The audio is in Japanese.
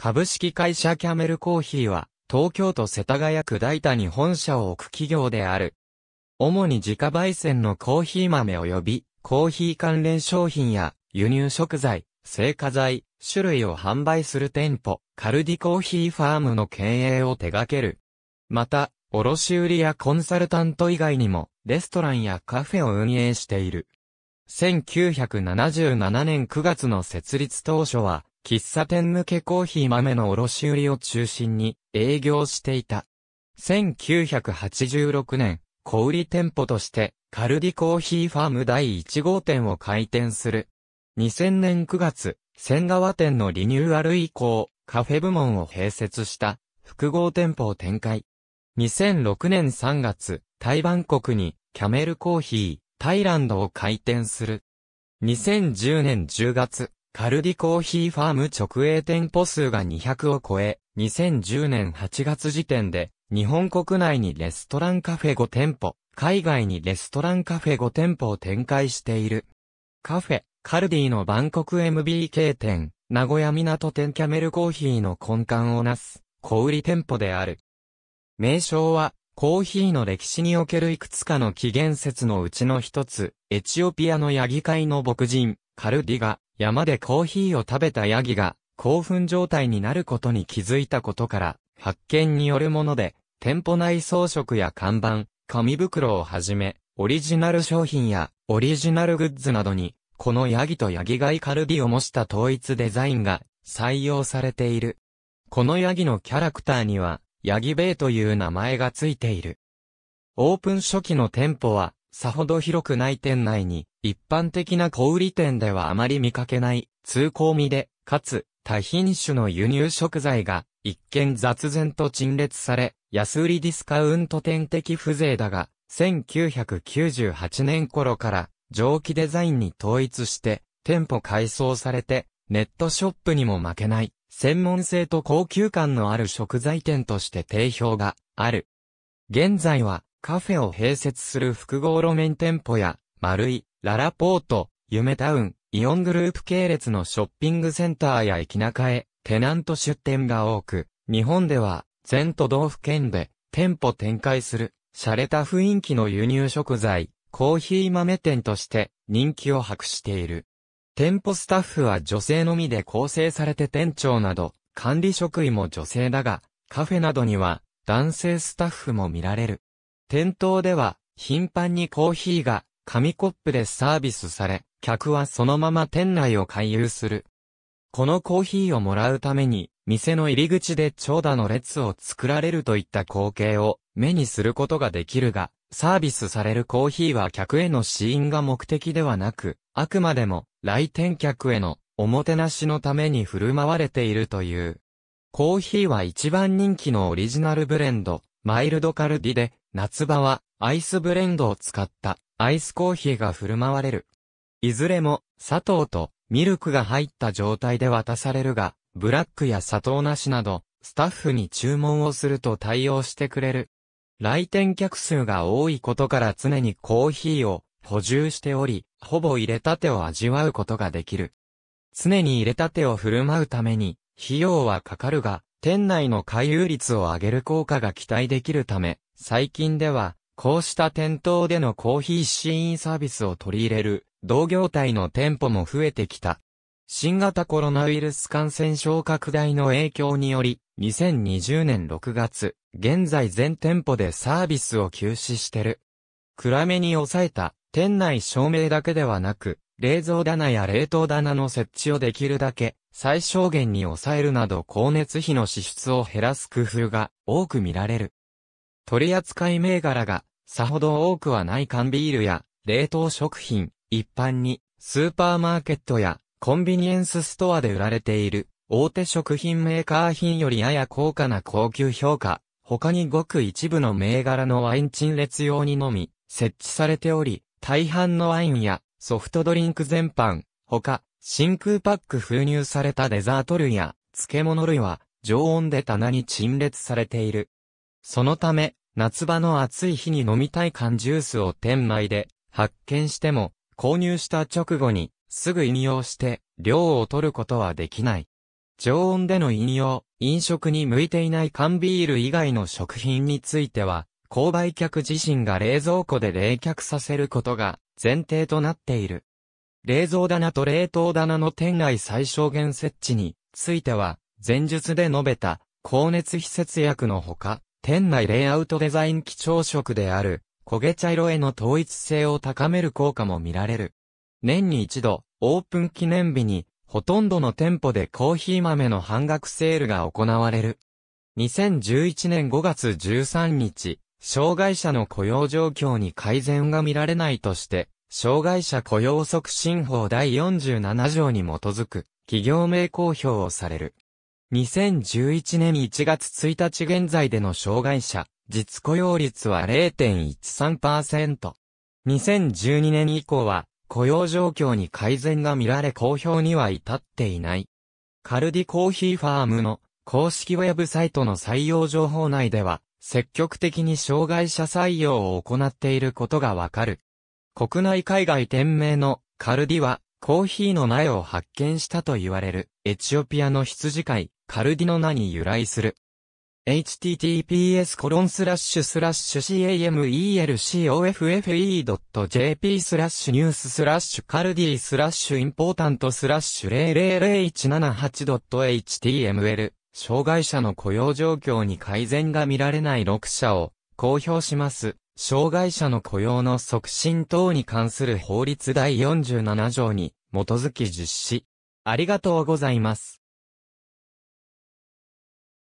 株式会社キャメルコーヒーは、東京都世田谷区大田に本社を置く企業である。主に自家焙煎のコーヒー豆及び、コーヒー関連商品や、輸入食材、製菓材、種類を販売する店舗、カルディコーヒーファームの経営を手掛ける。また、卸売やコンサルタント以外にも、レストランやカフェを運営している。1977年9月の設立当初は、喫茶店向けコーヒー豆の卸売を中心に営業していた。1986年、小売店舗としてカルディコーヒーファーム第1号店を開店する。2000年9月、千川店のリニューアル以降、カフェ部門を併設した複合店舗を展開。2006年3月、台湾国にキャメルコーヒー、タイランドを開店する。2010年10月、カルディコーヒーファーム直営店舗数が200を超え、2010年8月時点で、日本国内にレストランカフェ5店舗、海外にレストランカフェ5店舗を展開している。カフェ、カルディのバンコク MBK 店、名古屋港店キャメルコーヒーの根幹をなす、小売店舗である。名称は、コーヒーの歴史におけるいくつかの起源説のうちの一つ、エチオピアのヤギ界の牧人、カルディが、山でコーヒーを食べたヤギが興奮状態になることに気づいたことから、発見によるもので、店舗内装飾や看板、紙袋をはじめ、オリジナル商品やオリジナルグッズなどに、このヤギとヤギ貝カルビを模した統一デザインが採用されている。このヤギのキャラクターには、ヤギベイという名前がついている。オープン初期の店舗は、さほど広くない店内に、一般的な小売店ではあまり見かけない、通行味で、かつ、多品種の輸入食材が、一見雑然と陳列され、安売りディスカウント店的風情だが、1998年頃から、蒸気デザインに統一して、店舗改装されて、ネットショップにも負けない、専門性と高級感のある食材店として定評がある。現在は、カフェを併設する複合路面店舗や、丸い、ララポート、夢タウン、イオングループ系列のショッピングセンターや駅中へ、テナント出店が多く、日本では、全都道府県で、店舗展開する、洒落た雰囲気の輸入食材、コーヒー豆店として、人気を博している。店舗スタッフは女性のみで構成されて店長など、管理職員も女性だが、カフェなどには、男性スタッフも見られる。店頭では、頻繁にコーヒーが紙コップでサービスされ、客はそのまま店内を回遊する。このコーヒーをもらうために、店の入り口で長蛇の列を作られるといった光景を目にすることができるが、サービスされるコーヒーは客への試飲が目的ではなく、あくまでも来店客へのおもてなしのために振る舞われているという。コーヒーは一番人気のオリジナルブレンド、マイルドカルディで、夏場はアイスブレンドを使ったアイスコーヒーが振る舞われる。いずれも、砂糖とミルクが入った状態で渡されるが、ブラックや砂糖なしなど、スタッフに注文をすると対応してくれる。来店客数が多いことから常にコーヒーを補充しており、ほぼ入れたてを味わうことができる。常に入れたてを振る舞うために、費用はかかるが、店内の回遊率を上げる効果が期待できるため、最近では、こうした店頭でのコーヒー試飲サービスを取り入れる同業態の店舗も増えてきた。新型コロナウイルス感染症拡大の影響により、2020年6月、現在全店舗でサービスを休止してる。暗めに抑えた店内照明だけではなく、冷蔵棚や冷凍棚の設置をできるだけ最小限に抑えるなど高熱費の支出を減らす工夫が多く見られる。取扱銘柄がさほど多くはない缶ビールや、冷凍食品、一般に、スーパーマーケットや、コンビニエンスストアで売られている、大手食品メーカー品よりやや高価な高級評価、他にごく一部の銘柄のワイン陳列用にのみ、設置されており、大半のワインや、ソフトドリンク全般、他、真空パック封入されたデザート類や、漬物類は、常温で棚に陳列されている。そのため、夏場の暑い日に飲みたい缶ジュースを店内で発見しても、購入した直後にすぐ飲用して量を取ることはできない。常温での飲用、飲食に向いていない缶ビール以外の食品については、購買客自身が冷蔵庫で冷却させることが前提となっている。冷蔵棚と冷凍棚の店内最小限設置については、前述で述べた、高熱非節約のほか、店内レイアウトデザイン基調色である、焦げ茶色への統一性を高める効果も見られる。年に一度、オープン記念日に、ほとんどの店舗でコーヒー豆の半額セールが行われる。2011年5月13日、障害者の雇用状況に改善が見られないとして、障害者雇用促進法第47条に基づく、企業名公表をされる。2011年1月1日現在での障害者、実雇用率は0.13%。2012年以降は、雇用状況に改善が見られ公表には至っていない。カルディコーヒーファームの公式ウェブサイトの採用情報内では、積極的に障害者採用を行っていることがわかる。国内海外店名のカルディは、コーヒーの苗を発見したと言われる、エチオピアの羊飼い、カルディの名に由来する。https コロンスラッシュスラッシュ c a m e l c o f f e j p スラッシュニューススラッシュカルディスラッシュインポータントスラッシュ 000178.html 障害者の雇用状況に改善が見られない6社を公表します。障害者の雇用の促進等に関する法律第47条に基づき実施。ありがとうございます。